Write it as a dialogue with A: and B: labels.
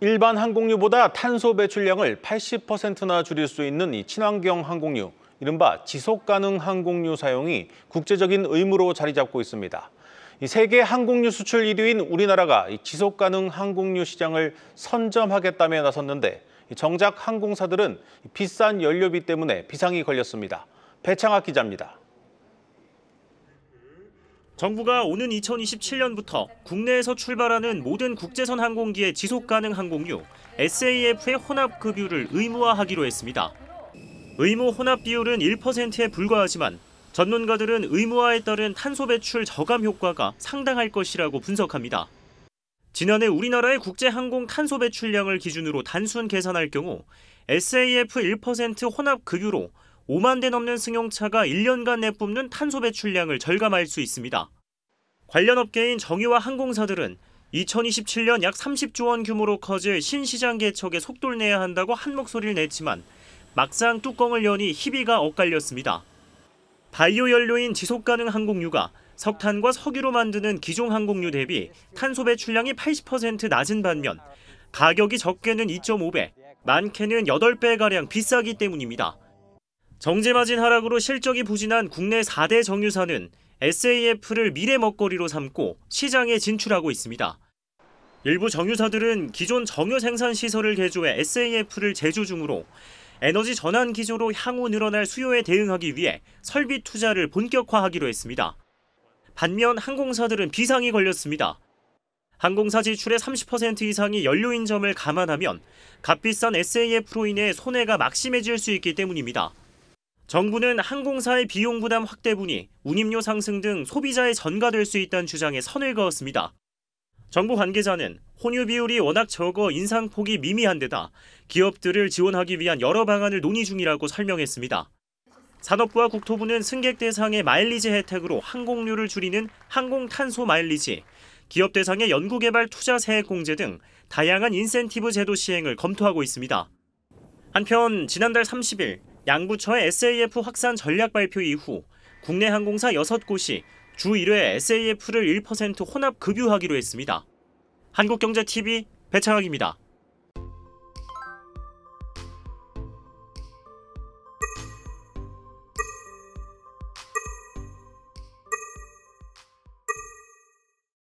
A: 일반 항공유보다 탄소 배출량을 80%나 줄일 수 있는 이 친환경 항공유, 이른바 지속가능 항공유 사용이 국제적인 의무로 자리 잡고 있습니다. 세계 항공유 수출 1위인 우리나라가 지속가능 항공유 시장을 선점하겠다며 나섰는데 정작 항공사들은 비싼 연료비 때문에 비상이 걸렸습니다. 배창학 기자입니다.
B: 정부가 오는 2027년부터 국내에서 출발하는 모든 국제선 항공기의 지속 가능 항공유 SAF의 혼합 급유를 의무화하기로 했습니다. 의무 혼합 비율은 1%에 불과하지만 전문가들은 의무화에 따른 탄소 배출 저감 효과가 상당할 것이라고 분석합니다. 지난해 우리나라의 국제 항공 탄소 배출량을 기준으로 단순 계산할 경우 SAF 1% 혼합 급유로 5만 대 넘는 승용차가 1년간 내뿜는 탄소 배출량을 절감할 수 있습니다. 관련 업계인 정유와 항공사들은 2027년 약 30조 원 규모로 커질 신시장 개척에 속돌 내야 한다고 한 목소리를 냈지만 막상 뚜껑을 여니 희비가 엇갈렸습니다. 바이오 연료인 지속 가능 항공유가 석탄과 석유로 만드는 기종 항공유 대비 탄소 배출량이 80% 낮은 반면 가격이 적게는 2.5배, 많게는 8배가량 비싸기 때문입니다. 정제마진 하락으로 실적이 부진한 국내 4대 정유사는 SAF를 미래 먹거리로 삼고 시장에 진출하고 있습니다. 일부 정유사들은 기존 정유 생산 시설을 개조해 SAF를 제조 중으로 에너지 전환 기조로 향후 늘어날 수요에 대응하기 위해 설비 투자를 본격화하기로 했습니다. 반면 항공사들은 비상이 걸렸습니다. 항공사 지출의 30% 이상이 연료인 점을 감안하면 값비싼 SAF로 인해 손해가 막심해질 수 있기 때문입니다. 정부는 항공사의 비용 부담 확대분이 운임료 상승 등 소비자에 전가될 수 있다는 주장에 선을 그었습니다. 정부 관계자는 혼유 비율이 워낙 적어 인상폭이 미미한 데다 기업들을 지원하기 위한 여러 방안을 논의 중이라고 설명했습니다. 산업부와 국토부는 승객 대상의 마일리지 혜택으로 항공료를 줄이는 항공탄소 마일리지, 기업 대상의 연구개발 투자 세액 공제 등 다양한 인센티브 제도 시행을 검토하고 있습니다. 한편 지난달 30일 양구처의 SAF 확산 전략 발표 이후 국내 항공사 6곳이 주 1회 SAF를 1% 혼합 급유하기로 했습니다. 한국경제TV 배창학입니다.